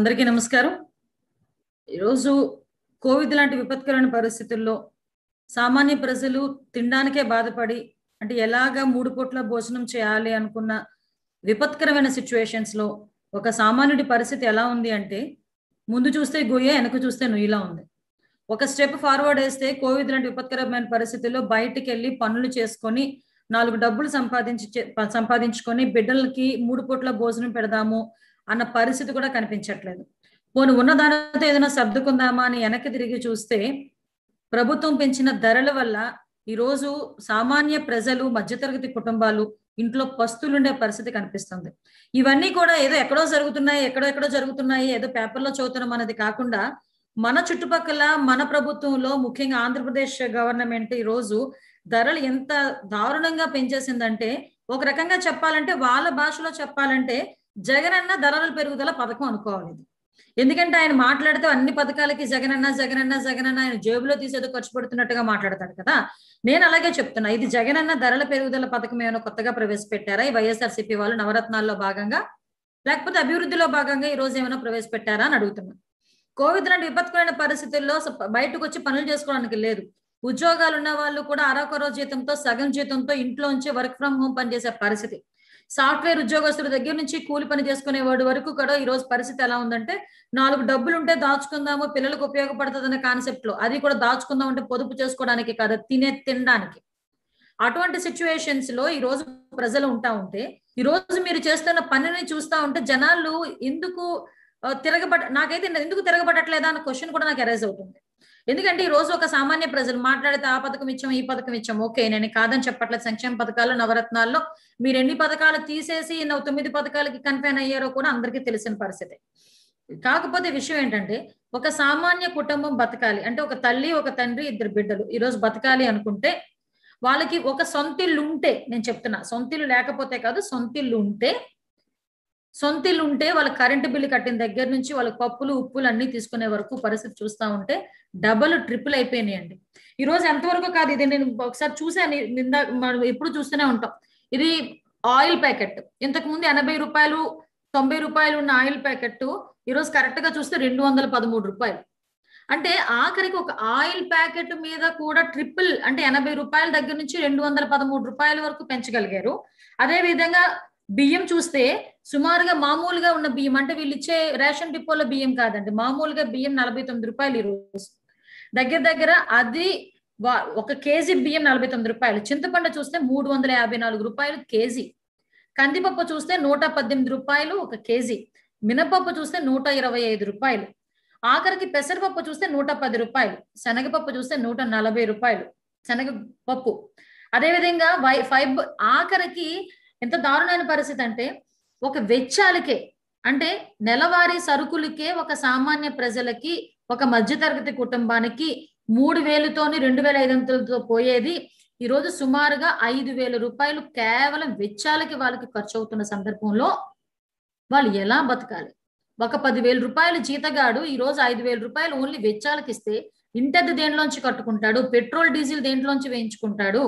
అందరికీ నమస్కారం ఈరోజు కోవిడ్ లాంటి విపత్కరమైన పరిస్థితుల్లో సామాన్య ప్రజలు తినడానికే బాధపడి అంటే ఎలాగా మూడు పూట్ల భోజనం చేయాలి అనుకున్న విపత్కరమైన సిచ్యువేషన్స్ లో ఒక సామాన్యుడి పరిస్థితి ఎలా ఉంది అంటే ముందు చూస్తే గుయ్య వెనక చూస్తే నుయ్యిలా ఉంది ఒక స్టెప్ ఫార్వర్డ్ వేస్తే కోవిడ్ లాంటి విపత్కరమైన పరిస్థితుల్లో బయటికి వెళ్ళి పనులు చేసుకొని నాలుగు డబ్బులు సంపాదించి సంపాదించుకొని బిడ్డలకి మూడు పూట్ల భోజనం పెడదాము అన్న పరిస్థితి కూడా కనిపించట్లేదు పోను ఉన్న దానితో ఏదైనా సర్దుకుందామా అని వెనక్కి తిరిగి చూస్తే ప్రభుత్వం పెంచిన ధరల వల్ల ఈరోజు సామాన్య ప్రజలు మధ్యతరగతి కుటుంబాలు ఇంట్లో పస్తులుండే పరిస్థితి కనిపిస్తుంది ఇవన్నీ కూడా ఏదో ఎక్కడో జరుగుతున్నాయి ఎక్కడో ఎక్కడో జరుగుతున్నాయి ఏదో పేపర్లో చదువుతున్నాం అనేది కాకుండా మన చుట్టుపక్కల మన ప్రభుత్వంలో ముఖ్యంగా ఆంధ్రప్రదేశ్ గవర్నమెంట్ ఈ రోజు ధరలు ఎంత దారుణంగా పెంచేసిందంటే ఒక రకంగా చెప్పాలంటే వాళ్ళ భాషలో చెప్పాలంటే జగన్ అన్న ధరల పెరుగుదల పథకం అనుకోవాలి ఎందుకంటే ఆయన మాట్లాడితే అన్ని పథకాలకి జగన్ అన్న జగనన్న జగనన్న ఆయన జేబులో తీసేదో ఖర్చు పెడుతున్నట్టుగా మాట్లాడతాడు కదా నేను అలాగే చెప్తున్నా ఇది జగన్ అన్న ధరల పెరుగుదల పథకం ఏమైనా కొత్తగా ప్రవేశపెట్టారా ఈ వైఎస్ఆర్సీపీ వాళ్ళు నవరత్నాల్లో భాగంగా లేకపోతే అభివృద్ధిలో భాగంగా ఈ రోజు ఏమైనా ప్రవేశపెట్టారా అని అడుగుతున్నా కోవిడ్ లాంటి విపత్కరమైన పరిస్థితుల్లో బయటకు వచ్చి పనులు చేసుకోవడానికి లేదు ఉద్యోగాలు ఉన్న వాళ్ళు కూడా అరొకరో జీతంతో సగం జీతంతో ఇంట్లోంచి వర్క్ ఫ్రం హోమ్ పనిచేసే పరిస్థితి సాఫ్ట్వేర్ ఉద్యోగస్తుల దగ్గర నుంచి కూలి పని చేసుకునేవాడు వరకు కూడా ఈ రోజు పరిస్థితి ఎలా ఉందంటే నాలుగు డబ్బులు ఉంటే దాచుకుందాము పిల్లలకు ఉపయోగపడుతుంది కాన్సెప్ట్ లో అది కూడా దాచుకుందాం అంటే పొదుపు చేసుకోవడానికి కాదు తినే తినడానికి అటువంటి సిచ్యువేషన్స్ లో ఈ రోజు ప్రజలు ఉంటా ఉంటే ఈ రోజు మీరు చేస్తున్న పనిని చూస్తా ఉంటే జనాలు ఎందుకు తిరగబడ నాకైతే ఎందుకు తిరగబడట్లేదా అన్న క్వశ్చన్ కూడా నాకు ఎరైజ్ అవుతుంది ఎందుకంటే ఈ రోజు ఒక సామాన్య ప్రజలు మాట్లాడితే ఆ పథకం ఇచ్చాం ఈ పథకం ఇచ్చాం ఓకే నేను కాదని చెప్పట్లేదు సంక్షేమ పథకాలు నవరత్నాల్లో మీరు ఎన్ని పథకాలు తీసేసి తొమ్మిది పథకాలకి కన్ఫైన్ అయ్యారో కూడా అందరికీ తెలిసిన పరిస్థితి కాకపోతే విషయం ఏంటంటే ఒక సామాన్య కుటుంబం బతకాలి అంటే ఒక తల్లి ఒక తండ్రి ఇద్దరు బిడ్డలు ఈరోజు బతకాలి అనుకుంటే వాళ్ళకి ఒక సొంతిల్లు ఉంటే నేను చెప్తున్నా సొంతిల్లు లేకపోతే కాదు సొంతిల్లు ఉంటే సొంతిల్లు ఉంటే వాళ్ళ కరెంటు బిల్లు కట్టిన దగ్గర నుంచి వాళ్ళ పప్పులు ఉప్పులు అన్ని తీసుకునే వరకు పరిస్థితి చూస్తూ ఉంటే డబల్ ట్రిపుల్ అయిపోయినాయండి ఈ రోజు ఎంతవరకు కాదు ఇది నేను ఒకసారి చూసాను నిందా మనం ఎప్పుడు చూస్తూనే ఉంటాం ఇది ఆయిల్ ప్యాకెట్ ఇంతకు ముందు ఎనభై రూపాయలు తొంభై రూపాయలు ఉన్న ఆయిల్ ప్యాకెట్ ఈరోజు కరెక్ట్ గా చూస్తే రెండు వందల పదమూడు రూపాయలు అంటే ఆఖరికి ఒక ఆయిల్ ప్యాకెట్ మీద కూడా ట్రిపుల్ అంటే ఎనభై రూపాయల దగ్గర నుంచి రెండు వందల పదమూడు రూపాయల వరకు పెంచగలిగారు అదే విధంగా బియ్యం చూస్తే సుమారుగా మామూలుగా ఉన్న బియ్యం అంటే వీళ్ళు ఇచ్చే రేషన్ డిపోల బియ్యం కాదండి మామూలుగా బియ్యం నలభై తొమ్మిది రూపాయలు ఈరోజు దగ్గర దగ్గర అది ఒక కేజీ బియ్యం నలభై తొమ్మిది రూపాయలు చింతపండు చూస్తే మూడు వందల యాభై నాలుగు రూపాయలు కేజీ కందిపప్పు చూస్తే నూట పద్దెనిమిది రూపాయలు ఒక కేజీ మినపప్పు చూస్తే నూట ఇరవై ఐదు రూపాయలు ఆఖరికి పెసరపప్పు చూస్తే నూట పది రూపాయలు శనగపప్పు చూస్తే నూట నలభై రూపాయలు శనగపప్పు అదేవిధంగా వై ఫైబర్ ఆఖరికి ఎంత దారుణమైన పరిస్థితి అంటే ఒక వెచ్చాలకే అంటే నెలవారీ సరుకులకే ఒక సామాన్య ప్రజలకి ఒక మధ్యతరగతి కుటుంబానికి మూడు వేలుతోని రెండు వేల ఐదు వందలతో పోయేది ఈరోజు సుమారుగా ఐదు వేల రూపాయలు కేవలం వెచ్చాలకి వాళ్ళకి ఖర్చు అవుతున్న సందర్భంలో వాళ్ళు ఎలా బతకాలి ఒక పదివేల రూపాయలు జీతగాడు ఈరోజు ఐదు వేల రూపాయలు ఓన్లీ వెచ్చాలకి ఇస్తే ఇంటర్ది దేంట్లోంచి కట్టుకుంటాడు పెట్రోల్ డీజిల్ దేంట్లోంచి వేయించుకుంటాడు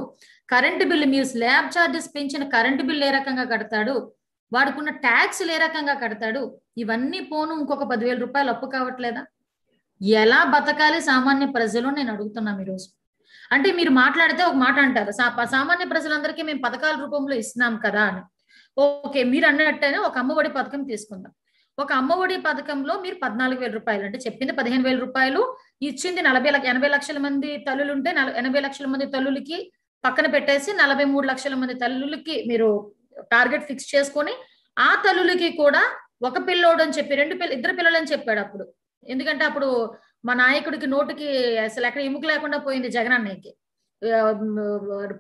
కరెంటు బిల్లు మీరు స్లాబ్ చార్జెస్ పెంచిన కరెంటు బిల్లు ఏ రకంగా కడతాడు వాడుకున్న ట్యాక్స్ ఏ రకంగా కడతాడు ఇవన్నీ పోను ఇంకొక పదివేల రూపాయలు అప్పు కావట్లేదా ఎలా బతకాలి సామాన్య ప్రజలు నేను అడుగుతున్నాను ఈరోజు అంటే మీరు మాట్లాడితే ఒక మాట అంటారు సామాన్య ప్రజలందరికీ మేము పథకాల రూపంలో ఇస్తున్నాం కదా అని ఓకే మీరు అన్నట్టయినా ఒక అమ్మఒడి పథకం తీసుకుందాం ఒక అమ్మఒడి పథకంలో మీరు పద్నాలుగు వేల రూపాయలు అంటే చెప్పింది పదిహేను వేల రూపాయలు ఇచ్చింది నలభై ఎనభై లక్షల మంది ఉంటే ఎనభై లక్షల మంది తల్లులకి పక్కన పెట్టేసి నలభై మూడు లక్షల మంది తల్లులకి మీరు టార్గెట్ ఫిక్స్ చేసుకొని ఆ తల్లులకి కూడా ఒక పిల్లోడు అని చెప్పి రెండు పిల్ల ఇద్దరు పిల్లలని చెప్పాడు అప్పుడు ఎందుకంటే అప్పుడు మా నాయకుడికి నోటికి అసలు ఎక్కడ ఎముక లేకుండా పోయింది జగన్ అన్నయ్యకి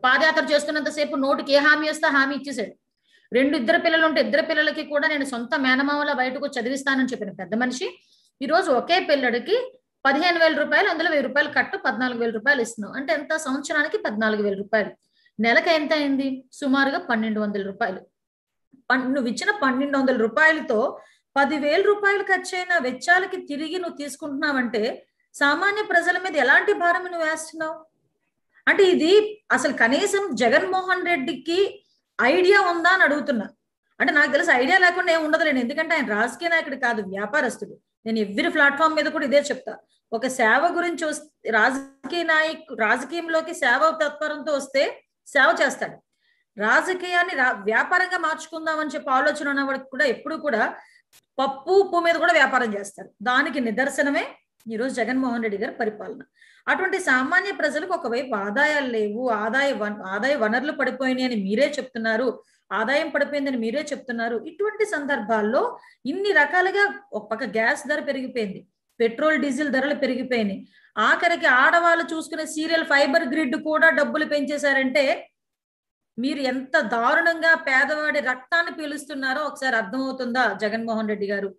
పాదయాత్ర చేస్తున్నంతసేపు నోటికి ఏ హామీ వస్తే హామీ ఇచ్చేసాడు రెండు ఇద్దరు పిల్లలు ఉంటే ఇద్దరు పిల్లలకి కూడా నేను సొంత మేనమామలా బయటకు చదివిస్తానని చెప్పిన పెద్ద మనిషి ఈరోజు ఒకే పిల్లడికి పదిహేను వేల రూపాయలు అందులో వెయ్యి రూపాయలు కట్టు పద్నాలుగు వేల రూపాయలు ఇస్తున్నావు అంటే ఎంత సంవత్సరానికి పద్నాలుగు వేల రూపాయలు నెలకు ఎంత అయింది సుమారుగా పన్నెండు వందల రూపాయలు నువ్వు ఇచ్చిన పన్నెండు వందల రూపాయలతో పదివేల రూపాయలు ఖర్చు అయిన వెచ్చాలకి తిరిగి నువ్వు తీసుకుంటున్నావంటే సామాన్య ప్రజల మీద ఎలాంటి భారం నువ్వు వేస్తున్నావు అంటే ఇది అసలు కనీసం జగన్మోహన్ రెడ్డికి ఐడియా ఉందా అని అడుగుతున్నా అంటే నాకు తెలిసి ఐడియా లేకుండా ఉండదు ఉండదులేండి ఎందుకంటే ఆయన రాజకీయ నాయకుడు కాదు వ్యాపారస్తుడు నేను ఎవ్రీ ప్లాట్ఫామ్ మీద కూడా ఇదే చెప్తా ఒక సేవ గురించి వస్తే రాజకీయ నాయకు రాజకీయంలోకి సేవ తత్పరంతో వస్తే సేవ చేస్తాడు రాజకీయాన్ని వ్యాపారంగా మార్చుకుందామని చెప్పి ఆలోచన ఉన్నవాడికి కూడా ఎప్పుడు కూడా పప్పు ఉప్పు మీద కూడా వ్యాపారం చేస్తారు దానికి నిదర్శనమే ఈరోజు జగన్మోహన్ రెడ్డి గారి పరిపాలన అటువంటి సామాన్య ప్రజలకు ఒకవైపు ఆదాయాలు లేవు ఆదాయ ఆదాయ వనరులు పడిపోయినాయి అని మీరే చెప్తున్నారు ఆదాయం పడిపోయిందని మీరే చెప్తున్నారు ఇటువంటి సందర్భాల్లో ఇన్ని రకాలుగా ఒక పక్క గ్యాస్ ధర పెరిగిపోయింది పెట్రోల్ డీజిల్ ధరలు పెరిగిపోయినాయి ఆఖరికి ఆడవాళ్ళు చూసుకునే సీరియల్ ఫైబర్ గ్రిడ్ కూడా డబ్బులు పెంచేశారంటే మీరు ఎంత దారుణంగా పేదవాడి రక్తాన్ని పీలుస్తున్నారో ఒకసారి అర్థమవుతుందా జగన్మోహన్ రెడ్డి గారు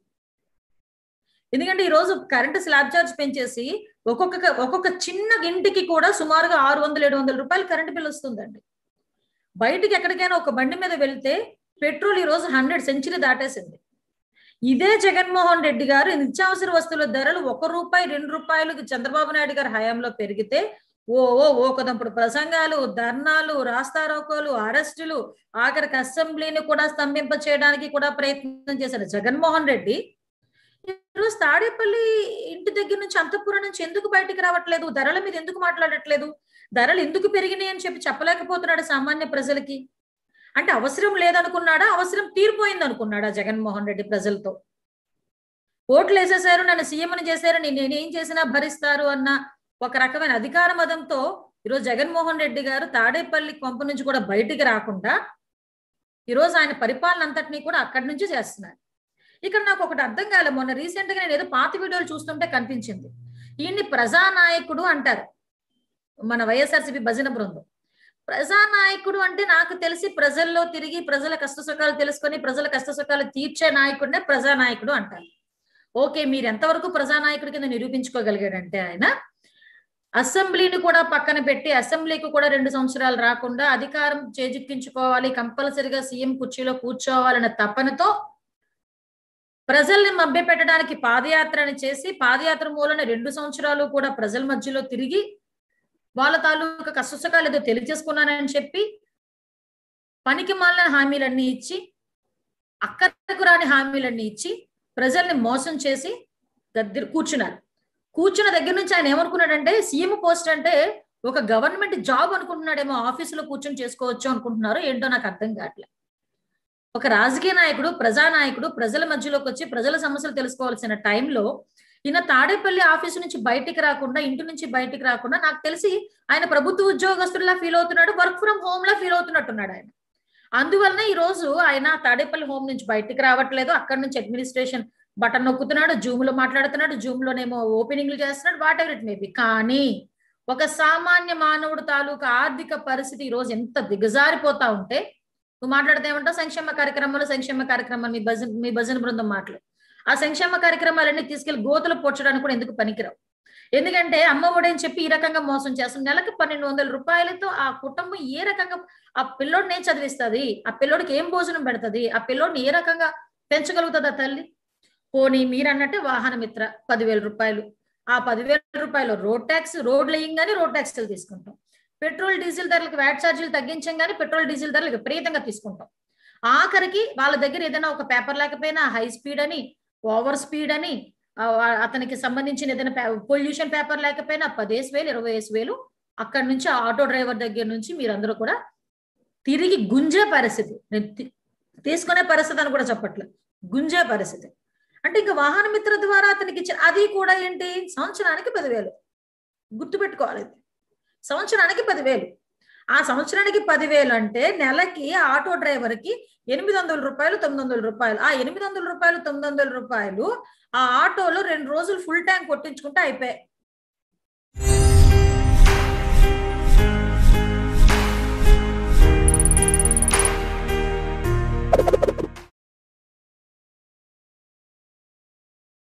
ఎందుకంటే ఈ రోజు కరెంట్ స్లాబ్ చార్జ్ పెంచేసి ఒక్కొక్క ఒక్కొక్క చిన్న ఇంటికి కూడా సుమారుగా ఆరు వందల ఏడు వందల రూపాయలు కరెంట్ బిల్ వస్తుందండి బయటికి ఎక్కడికైనా ఒక బండి మీద వెళ్తే పెట్రోల్ ఈ రోజు హండ్రెడ్ సెంచరీ దాటేసింది ఇదే జగన్మోహన్ రెడ్డి గారు నిత్యావసర వస్తువుల ధరలు ఒక రూపాయి రెండు రూపాయలు చంద్రబాబు నాయుడు గారి హయాంలో పెరిగితే ఓ ఓ ఓ కదంపుడు ప్రసంగాలు ధర్నాలు రాస్తారోకోలు అరెస్టులు ఆఖరికి అసెంబ్లీని కూడా స్తంభింప చేయడానికి కూడా ప్రయత్నం చేశారు జగన్మోహన్ రెడ్డి ఈరోజు తాడేపల్లి ఇంటి దగ్గర నుంచి అంతఃపురం నుంచి ఎందుకు బయటకు రావట్లేదు ధరల మీద ఎందుకు మాట్లాడట్లేదు ధరలు ఎందుకు పెరిగినాయి అని చెప్పి చెప్పలేకపోతున్నాడు సామాన్య ప్రజలకి అంటే అవసరం లేదనుకున్నాడా అవసరం తీరిపోయింది అనుకున్నాడా జగన్మోహన్ రెడ్డి ప్రజలతో ఓట్లు వేసేసారు నన్ను సీఎంని చేశారు నేనేం చేసినా భరిస్తారు అన్న ఒక రకమైన అధికార మదంతో ఈరోజు జగన్మోహన్ రెడ్డి గారు తాడేపల్లి కొంప నుంచి కూడా బయటికి రాకుండా ఈరోజు ఆయన పరిపాలన అంతటినీ కూడా అక్కడి నుంచి చేస్తున్నారు ఇక్కడ నాకు ఒకటి అర్థం కాలే మొన్న రీసెంట్ గా నేను ఏదో పాత వీడియోలు చూస్తుంటే కనిపించింది ఈయన్ని ప్రజానాయకుడు అంటారు మన వైఎస్ఆర్సీపీ భజన బృందం ప్రజానాయకుడు అంటే నాకు తెలిసి ప్రజల్లో తిరిగి ప్రజల కష్టసుఖాలు తెలుసుకొని ప్రజల కష్టసుఖాలు తీర్చే నాయకుడినే ప్రజానాయకుడు అంటారు ఓకే మీరు ఎంతవరకు ప్రజానాయకుడి కింద నిరూపించుకోగలిగాడంటే ఆయన అసెంబ్లీని కూడా పక్కన పెట్టి అసెంబ్లీకి కూడా రెండు సంవత్సరాలు రాకుండా అధికారం చేజిక్కించుకోవాలి కంపల్సరిగా సీఎం కుర్చీలో కూర్చోవాలనే తపనతో ప్రజల్ని మభ్య పెట్టడానికి పాదయాత్రని చేసి పాదయాత్ర మూలన రెండు సంవత్సరాలు కూడా ప్రజల మధ్యలో తిరిగి వాళ్ళ తాలూకా కష్టసుఖాలు ఏదో తెలియజేసుకున్నానని చెప్పి పనికి మాలిన హామీలన్నీ ఇచ్చి అక్కడకు రాని హామీలన్నీ ఇచ్చి ప్రజల్ని మోసం చేసి దగ్గర కూర్చున్నారు కూర్చున్న దగ్గర నుంచి ఆయన ఏమనుకున్నాడంటే సీఎం పోస్ట్ అంటే ఒక గవర్నమెంట్ జాబ్ అనుకుంటున్నాడేమో ఆఫీసులో కూర్చొని చేసుకోవచ్చు అనుకుంటున్నారు ఏంటో నాకు అర్థం కావట్లేదు ఒక రాజకీయ నాయకుడు ప్రజానాయకుడు ప్రజల మధ్యలోకి వచ్చి ప్రజల సమస్యలు తెలుసుకోవాల్సిన టైంలో ఈయన తాడేపల్లి ఆఫీసు నుంచి బయటికి రాకుండా ఇంటి నుంచి బయటికి రాకుండా నాకు తెలిసి ఆయన ప్రభుత్వ ఉద్యోగస్తుల్లా ఫీల్ అవుతున్నాడు వర్క్ ఫ్రమ్ హోమ్ లా ఫీల్ అవుతున్నట్టున్నాడు ఆయన అందువలన ఈ రోజు ఆయన తాడేపల్లి హోమ్ నుంచి బయటికి రావట్లేదు అక్కడ నుంచి అడ్మినిస్ట్రేషన్ బటన్ నొక్కుతున్నాడు జూమ్ లో మాట్లాడుతున్నాడు జూమ్ లోనేమో ఓపెనింగ్లు చేస్తున్నాడు వాట్ ఎవర్ ఇట్ మేబి కానీ ఒక సామాన్య మానవుడు తాలూకా ఆర్థిక పరిస్థితి ఈ రోజు ఎంత దిగజారిపోతా ఉంటే నువ్వు మాట్లాడితే ఏమంటావు సంక్షేమ కార్యక్రమాలు సంక్షేమ కార్యక్రమాలు మీ భజన్ మీ భజన బృందం మాటలు ఆ సంక్షేమ కార్యక్రమాలన్నీ తీసుకెళ్లి గోతులు పోడ్చడానికి కూడా ఎందుకు పనికిరావు ఎందుకంటే అమ్మ ఒడని చెప్పి ఈ రకంగా మోసం చేస్తాం నెలకు పన్నెండు వందల రూపాయలతో ఆ కుటుంబం ఏ రకంగా ఆ పిల్లోడిని ఏం చదివిస్తుంది ఆ పిల్లోడికి ఏం భోజనం పెడుతుంది ఆ పిల్లోడిని ఏ రకంగా పెంచగలుగుతుంది ఆ తల్లి పోనీ మీరు అన్నట్టే వాహనమిత్ర పదివేల రూపాయలు ఆ పదివేల రూపాయలు రోడ్ ట్యాక్స్ రోడ్లు వేయంగానే రోడ్ ట్యాక్స్ తీసుకుంటాం పెట్రోల్ డీజిల్ ధరలకు వ్యాట్ ఛార్జీలు కానీ పెట్రోల్ డీజిల్ ధరలు విపరీతంగా తీసుకుంటాం ఆఖరికి వాళ్ళ దగ్గర ఏదైనా ఒక పేపర్ లేకపోయినా హై స్పీడ్ అని ఓవర్ స్పీడ్ అని అతనికి సంబంధించిన ఏదైనా పొల్యూషన్ పేపర్ లేకపోయినా పదేసి వేలు ఇరవై వేసి వేలు అక్కడి నుంచి ఆటో డ్రైవర్ దగ్గర నుంచి మీరందరూ కూడా తిరిగి గుంజే పరిస్థితి తీసుకునే పరిస్థితి అని కూడా చెప్పట్లేదు గుంజే పరిస్థితి అంటే ఇంకా వాహన మిత్ర ద్వారా అతనికి ఇచ్చిన అది కూడా ఏంటి సంవత్సరానికి పదివేలు గుర్తుపెట్టుకోవాలి సంవత్సరానికి పదివేలు ఆ సంవత్సరానికి పదివేలు అంటే నెలకి ఆటో డ్రైవర్ కి ఎనిమిది వందల రూపాయలు తొమ్మిది వందల రూపాయలు ఆ ఎనిమిది వందల రూపాయలు తొమ్మిది వందల రూపాయలు ఆ ఆటోలో రెండు రోజులు ఫుల్ ట్యాంక్ కొట్టించుకుంటే అయిపోయాయి